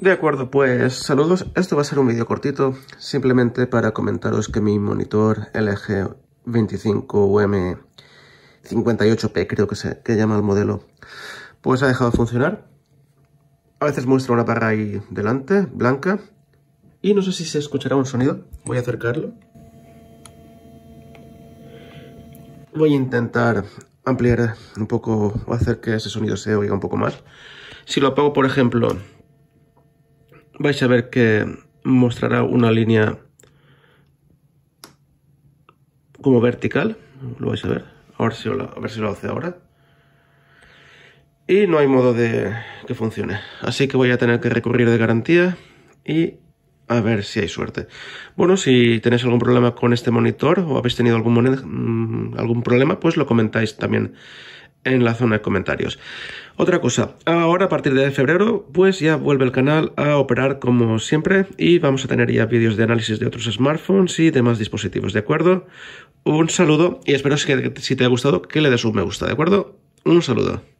De acuerdo, pues saludos. Esto va a ser un vídeo cortito, simplemente para comentaros que mi monitor LG 25UM58P, creo que se llama el modelo, pues ha dejado de funcionar. A veces muestra una barra ahí delante, blanca, y no sé si se escuchará un sonido. Voy a acercarlo. Voy a intentar ampliar un poco o hacer que ese sonido se oiga un poco más. Si lo apago, por ejemplo, vais a ver que mostrará una línea como vertical, lo vais a ver, a ver si lo, a ver si lo hace ahora. Y no hay modo de que funcione, así que voy a tener que recurrir de garantía y a ver si hay suerte. Bueno, si tenéis algún problema con este monitor o habéis tenido algún, mm, algún problema, pues lo comentáis también en la zona de comentarios. Otra cosa, ahora a partir de febrero, pues ya vuelve el canal a operar como siempre y vamos a tener ya vídeos de análisis de otros smartphones y demás dispositivos, ¿de acuerdo? Un saludo y espero que si te ha gustado que le des un me gusta, ¿de acuerdo? Un saludo.